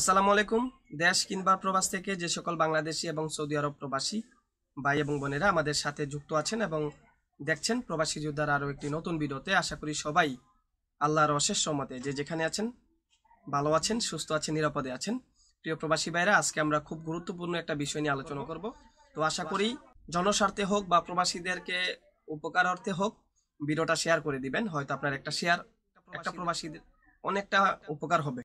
আসসালামু আলাইকুম দেশ কিংবা প্রবাস থেকে যে সকল বাংলাদেশি এবং সৌদি আরব প্রবাসী ভাই এবং বোনেরা আমাদের সাথে যুক্ত আছেন এবং দেখছেন প্রবাসী যোদ্ধার আরও একটি নতুন ভিডিওতে আশা করি সবাই আল্লাহর অশেষ সম্মতে যে যেখানে আছেন ভালো আছেন সুস্থ আছেন নিরাপদে আছেন প্রিয় প্রবাসী ভাইরা আজকে আমরা খুব গুরুত্বপূর্ণ একটা বিষয় নিয়ে আলোচনা করব তো আশা করি জনস্বার্থে হোক বা প্রবাসীদেরকে উপকার অর্থে হোক ভিডিওটা শেয়ার করে দিবেন হয়তো আপনার একটা শেয়ার একটা প্রবাসীদের অনেকটা উপকার হবে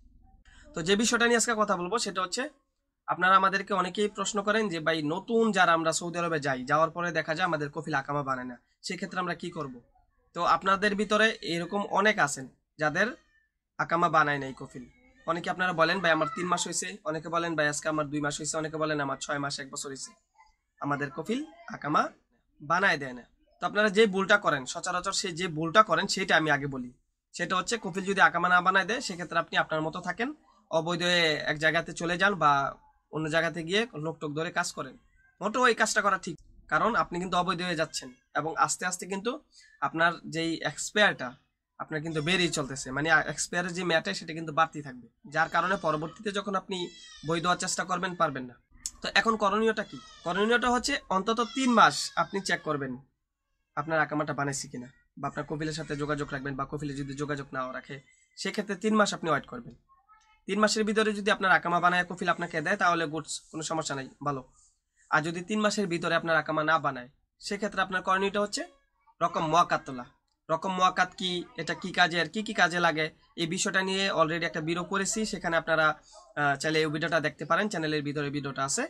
তো যে বিষয়টা নিয়ে আজকে কথা বলবো সেটা হচ্ছে আপনারা আমাদেরকে অনেকেই প্রশ্ন করেন যে ভাই নতুন যারা আমরা সৌদি আরবে যাই যাওয়ার পরে দেখা যায় আমাদের কফিল আকামা বানায় না সেক্ষেত্রে আমরা কি করব। তো আপনাদের ভিতরে এরকম অনেক আছেন যাদের আকামা বানায় নাই কফিল অনেকে আপনারা বলেন ভাই আমার তিন মাস হয়েছে অনেকে বলেন ভাই আজকে আমার দুই মাস হয়েছে অনেকে বলেন আমার ছয় মাস এক বছর হয়েছে আমাদের কফিল আকামা বানায় দেয় না তো আপনারা যে ভুলটা করেন সচরাচর সে যে ভুলটা করেন সেটা আমি আগে বলি সেটা হচ্ছে কফিল যদি আকামা না বানায় দেয় সেক্ষেত্রে আপনি আপনার মতো থাকেন অবৈধ এক জায়গাতে চলে যান বা অন্য জায়গাতে গিয়ে লোকটোক ধরে কাজ করেন মোটেও এই কাজটা করা ঠিক কারণ আপনি কিন্তু অবৈধ হয়ে যাচ্ছেন এবং আস্তে আস্তে কিন্তু আপনার যেই এক্সপায়ারটা আপনার কিন্তু বেড়েই চলতেছে মানে এক্সপায়ারের যে ম্যাটার সেটা কিন্তু বাড়তি থাকবে যার কারণে পরবর্তীতে যখন আপনি বই দেওয়ার চেষ্টা করবেন পারবেন না তো এখন করণীয়টা কি করণীয়টা হচ্ছে অন্তত তিন মাস আপনি চেক করবেন আপনার আকামাটা বানাইছি কিনা বা আপনার কপিলের সাথে যোগাযোগ রাখবেন বা কপিলে যদি যোগাযোগ নাও রাখে সেক্ষেত্রে তিন মাস আপনি ওয়েট করবেন তিন মাসের ভিতরে যদি আপনার আকামা বানায় কফিল আপনাকে দেয় তাহলে গুডস কোনো সমস্যা নাই ভালো আর যদি তিন মাসের ভিতরে আপনার আকামা না বানায় সেক্ষেত্রে আপনার করণীয়টা হচ্ছে রকম মোয়াকাত তোলা রকম মোয়াকাত কি এটা কি কাজে আর কি কি কাজে লাগে এই বিষয়টা নিয়ে অলরেডি একটা বিরো করেছি সেখানে আপনারা চাইলে এই ভিডিওটা দেখতে পারেন চ্যানেলের ভিতরে ভিডিওটা আছে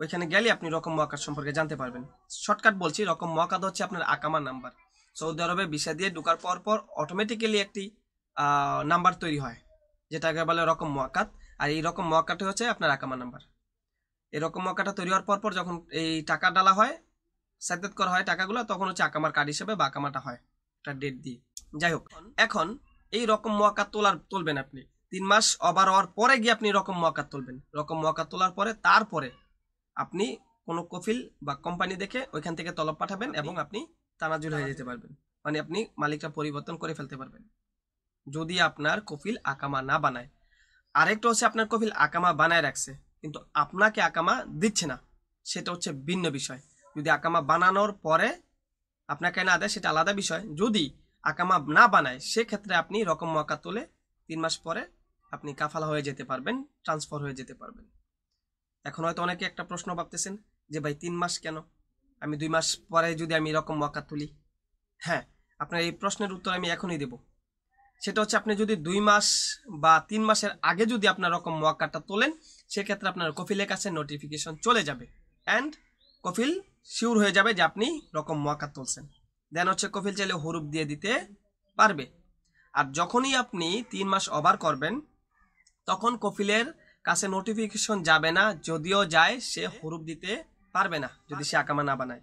ওইখানে গেলে আপনি রকম মোয়াকাত সম্পর্কে জানতে পারবেন শর্টকাট বলছি রকম মোয়াকাত হচ্ছে আপনার আকামা নাম্বার সৌদি আরবে বিষা দিয়ে ঢুকার পর পর অটোমেটিক্যালি একটি নাম্বার তৈরি হয় যেটাকে বলে রকম মহাকাত আর এই রকম হচ্ছে আপনার আকামা নাম্বার এরকম মহাকাটা তৈরি হওয়ার পর যখন এই টাকা ডালা হয় সাদ্যত করা হয় টাকাগুলো তখন হচ্ছে আকামার কার্ড হিসেবে বা আকামাটা হয় একটা ডেট দিয়ে যাই হোক এখন এই রকম মহাকাত তোলার তুলবেন আপনি তিন মাস অবার হওয়ার পরে গিয়ে আপনি রকম মহাকাত তুলবেন রকম মহাকাত তোলার পরে তারপরে আপনি কোনো কফিল বা কোম্পানি দেখে ওইখান থেকে তলব পাঠাবেন এবং আপনি তানাজুর হয়ে যেতে পারবেন মানে আপনি মালিকটা পরিবর্তন করে ফেলতে পারবেন যদি আপনার কফিল আকামা না বানায় আরেকটা হচ্ছে আপনার কফিল আকামা বানায় রাখছে কিন্তু আপনাকে আকামা দিচ্ছে না সেটা হচ্ছে ভিন্ন বিষয় যদি আকামা বানানোর পরে আপনাকে না দেয় সেটা আলাদা বিষয় যদি আকামা না বানায় সেক্ষেত্রে আপনি রকম মকা তুলে তিন মাস পরে আপনি কাফালা হয়ে যেতে পারবেন ট্রান্সফার হয়ে যেতে পারবেন এখন হয়তো অনেকে একটা প্রশ্ন ভাবতেছেন যে ভাই তিন মাস কেন আমি দুই মাস পরে যদি আমি রকম মকা তুলি হ্যাঁ আপনার এই প্রশ্নের উত্তর আমি এখনই দেবো সেটা হচ্ছে আপনি যদি দুই মাস বা তিন মাসের আগে যদি আপনার রকম মোয়াক্কাটা তোলেন সেক্ষেত্রে আপনার কফিলের কাছে নোটিফিকেশন চলে যাবে অ্যান্ড কফিল শিওর হয়ে যাবে যে আপনি রকম মোয়াক্কা তুলছেন দেন হচ্ছে কফিল চাইলে হরুপ দিয়ে দিতে পারবে আর যখনই আপনি তিন মাস ওভার করবেন তখন কফিলের কাছে নোটিফিকেশন যাবে না যদিও যায় সে হরুপ দিতে পারবে না যদি সে আকামা না বানায়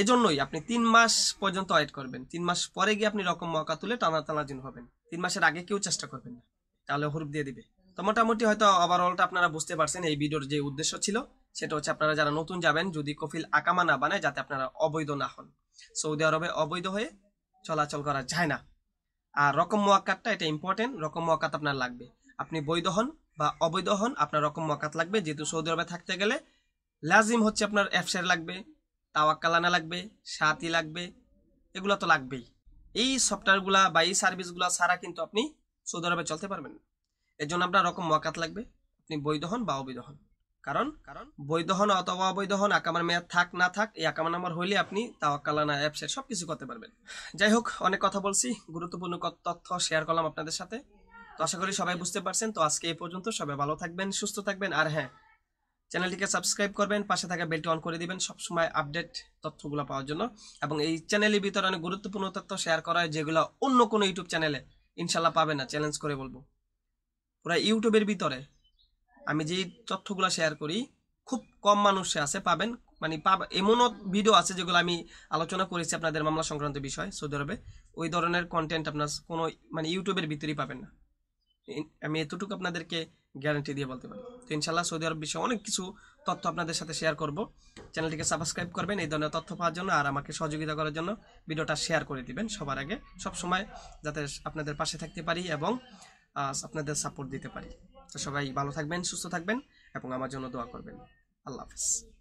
এজন্যই আপনি তিন মাস পর্যন্ত অয়েড করবেন তিন মাস পরে গিয়ে আপনি রকম মকা তুলে টানা তানাজিন হবেন তিন মাসের আগে কেউ চেষ্টা করবেন না তাহলে হরুপ দিয়ে দিবে তো মোটামুটি হয়তো ওভারঅলটা আপনারা বুঝতে পারছেন এই ভিডিওর যে উদ্দেশ্য ছিল সেটা হচ্ছে আপনারা যারা নতুন যাবেন যদি কফিল আকামা না বানায় যাতে আপনারা অবৈধ না হন সৌদি আরবে অবৈধ হয়ে চলাচল করা যায় না আর রকম মোয়াক্কাতটা এটা ইম্পর্টেন্ট রকম মোয়াক্কাত আপনার লাগবে আপনি বৈধ হন বা অবৈধ হন আপনার রকম মোয়াক্কাত লাগবে যেহেতু সৌদি আরবে থাকতে গেলে লাজিম হচ্ছে আপনার অ্যাফসের লাগবে তাওয়াকালানা লাগবে সাথি লাগবে এগুলো তো লাগবেই এই সফটওয়্যারগুলা বা এই সার্ভিসগুলো ছাড়া কিন্তু আপনি সৌদি আরবে চলতে পারবেন না এর জন্য আপনার রকম মকাত লাগবে আপনি বৈধহন বা অবৈধহন কারণ কারণ বৈধহন অথবা অবৈধহন আকামার মেয়াদ থাক না থাক এই আকামার নাম্বার হইলে আপনি তাওয়াকালানা অ্যাপসের সব কিছু করতে পারবেন যাই হোক অনেক কথা বলছি গুরুত্বপূর্ণ তথ্য শেয়ার করলাম আপনাদের সাথে তো আশা করি সবাই বুঝতে পারছেন তো আজকে এই পর্যন্ত সবাই ভালো থাকবেন সুস্থ থাকবেন আর হ্যাঁ চ্যানেলটিকে সাবস্ক্রাইব করবেন পাশে থাকা বেলটি অন করে দিবেন সবসময় আপডেট তথ্যগুলো পাওয়ার জন্য এবং এই চ্যানেলের ভিতরে অনেক গুরুত্বপূর্ণ তথ্য শেয়ার করা হয় যেগুলো অন্য কোনো ইউটিউব চ্যানেলে ইনশাল্লাহ পাবে না চ্যালেঞ্জ করে বলবো পুরো ইউটিউবের ভিতরে আমি যেই তথ্যগুলো শেয়ার করি খুব কম মানুষে আছে পাবেন মানে পাবে এমনও ভিডিও আছে যেগুলো আমি আলোচনা করেছি আপনাদের মামলা সংক্রান্ত বিষয় সৌদি আরবে ওই ধরনের কন্টেন্ট আপনার কোনো মানে ইউটিউবের ভিতরেই পাবেন না আমি এতটুকু আপনাদেরকে গ্যারান্টি দিয়ে বলতে পারি তো ইনশাল্লাহ সৌদি আরব বিষয়ে অনেক কিছু তথ্য আপনাদের সাথে শেয়ার করব চ্যানেলটিকে সাবস্ক্রাইব করবেন এই ধরনের তথ্য পাওয়ার জন্য আর আমাকে সহযোগিতা করার জন্য ভিডিওটা শেয়ার করে দিবেন সবার আগে সব সময় যাতে আপনাদের পাশে থাকতে পারি এবং আপনাদের সাপোর্ট দিতে পারি তো সবাই ভালো থাকবেন সুস্থ থাকবেন এবং আমার জন্য দোয়া করবেন আল্লাহ হাফিজ